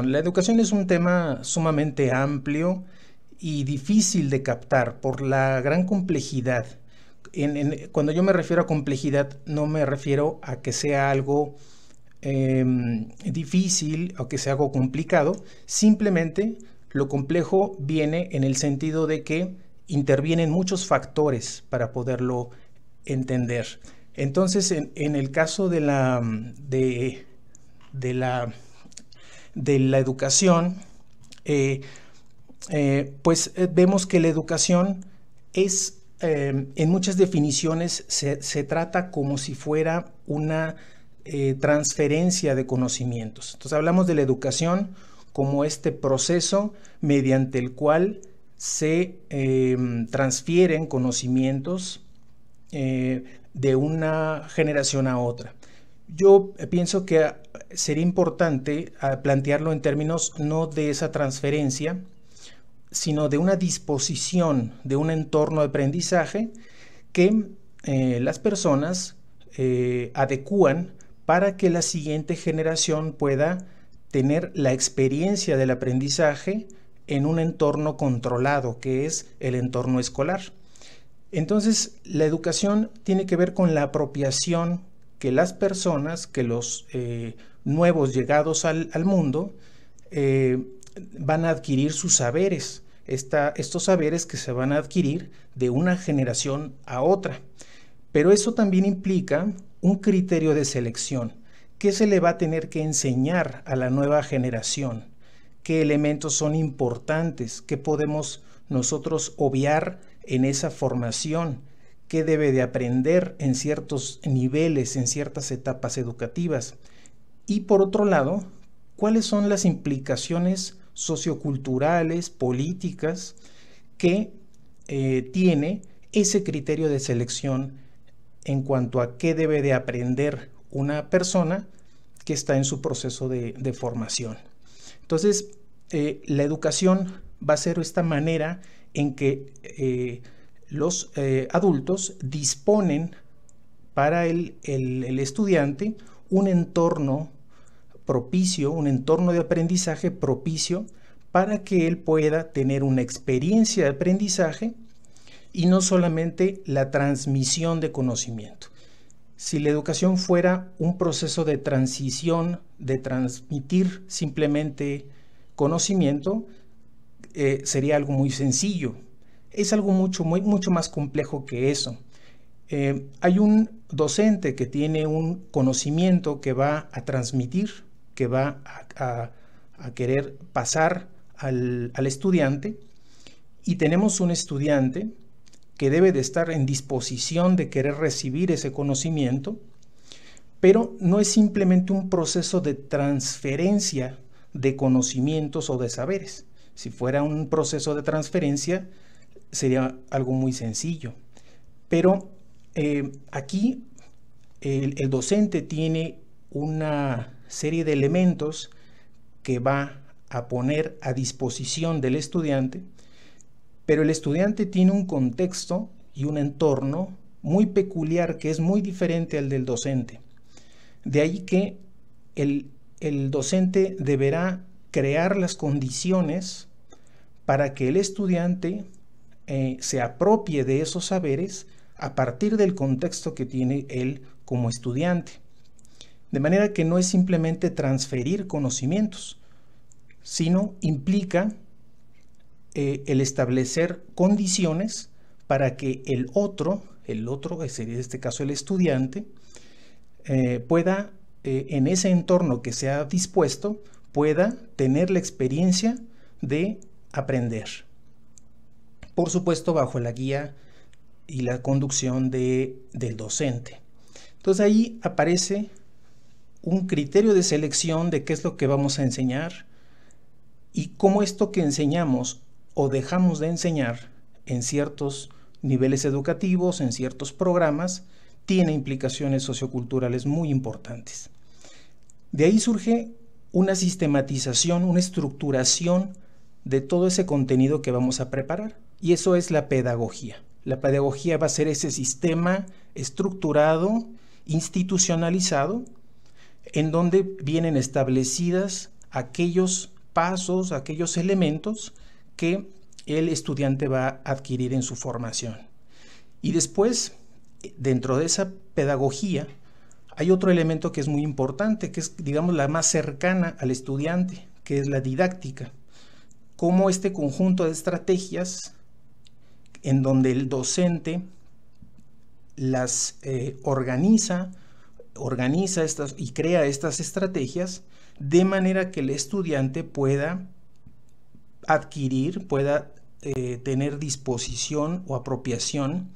La educación es un tema sumamente amplio y difícil de captar por la gran complejidad. cuando yo me refiero a complejidad, no me refiero a que sea algo em, difícil o que sea algo complicado, simplemente lo complejo viene en el sentido de que intervienen muchos factores para poderlo entender. Entonces, en, el caso de la, de la de la educación, eh, eh, pues eh, vemos que la educación es, en muchas definiciones, se, trata como si fuera una transferencia de conocimientos. Entonces hablamos de la educación como este proceso mediante el cual se transfieren conocimientos de una generación a otra. Yo eh, pienso que ah, sería importante ah, plantearlo en términos no de esa transferencia, sino de una disposición de un entorno de aprendizaje que eh, las personas eh, adecúan para que la siguiente generación pueda tener la experiencia del aprendizaje en un entorno controlado, que es el entorno escolar. Entonces, la educación tiene que ver con la apropiación que las personas, que los eh, nuevos llegados al, mundo, eh, van a adquirir sus saberes, estos saberes que se van a adquirir de una generación a otra. Pero eso también implica un criterio de selección. ¿Qué se le va a tener que enseñar a la nueva generación? ¿Qué elementos son importantes? ¿Qué podemos nosotros obviar en esa formación? qué debe de aprender en ciertos niveles, en ciertas etapas educativas. Y por otro lado, cuáles son las implicaciones socioculturales, políticas, que eh, tiene ese criterio de selección en cuanto a qué debe de aprender una persona que está en su proceso de, formación. Entonces, eh, la educación va a ser esta manera en que eh, los eh, adultos disponen para el, estudiante un entorno propicio, un entorno de aprendizaje propicio para que él pueda tener una experiencia de aprendizaje y no solamente la transmisión de conocimiento. Si la educación fuera un proceso de transición, de transmitir simplemente conocimiento, eh, sería algo muy sencillo, es algo mucho, mucho más complejo que eso. Eh, hay un docente que tiene un conocimiento que va a transmitir, que va a, querer pasar al, al estudiante, y tenemos un estudiante que debe de estar en disposición de querer recibir ese conocimiento, pero no es simplemente un proceso de transferencia de conocimientos o de saberes. Si fuera un proceso de transferencia, sería algo muy sencillo. Pero eh, aquí el, docente tiene una serie de elementos que va a poner a disposición del estudiante, pero el estudiante tiene un contexto y un entorno muy peculiar que es muy diferente al del docente. De ahí que el, el docente deberá crear las condiciones para que el estudiante eh, se apropie de esos saberes a partir del contexto que tiene él como estudiante. De manera que no es simplemente transferir conocimientos, sino implica eh, el establecer condiciones para que el otro, el otro, sería en este caso el estudiante, eh, pueda, en ese entorno que se ha dispuesto, pueda tener la experiencia de aprender por supuesto bajo la guía y la conducción del docente. Entonces ahí aparece un criterio de selección de qué es lo que vamos a enseñar y cómo esto que enseñamos o dejamos de enseñar en ciertos niveles educativos, en ciertos programas, tiene implicaciones socioculturales muy importantes. De ahí surge una sistematización, una estructuración de todo ese contenido que vamos a preparar. Y eso es la pedagogía. La pedagogía va a ser ese sistema estructurado, institucionalizado, en donde vienen establecidas aquellos pasos, aquellos elementos que el estudiante va a adquirir en su formación. Y después, dentro de esa pedagogía, hay otro elemento que es muy importante, que es, digamos, la más cercana al estudiante, que es la didáctica. Cómo este conjunto de estrategias en donde el docente las eh, organiza, organiza estas y crea estas estrategias de manera que el estudiante pueda adquirir, pueda eh, tener disposición o apropiación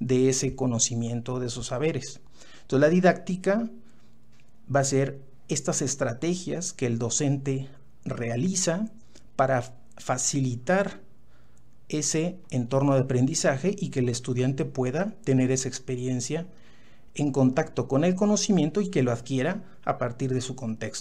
de ese conocimiento, de esos saberes. Entonces la didáctica va a ser estas estrategias que el docente realiza para facilitar ese entorno de aprendizaje y que el estudiante pueda tener esa experiencia en contacto con el conocimiento y que lo adquiera a partir de su contexto.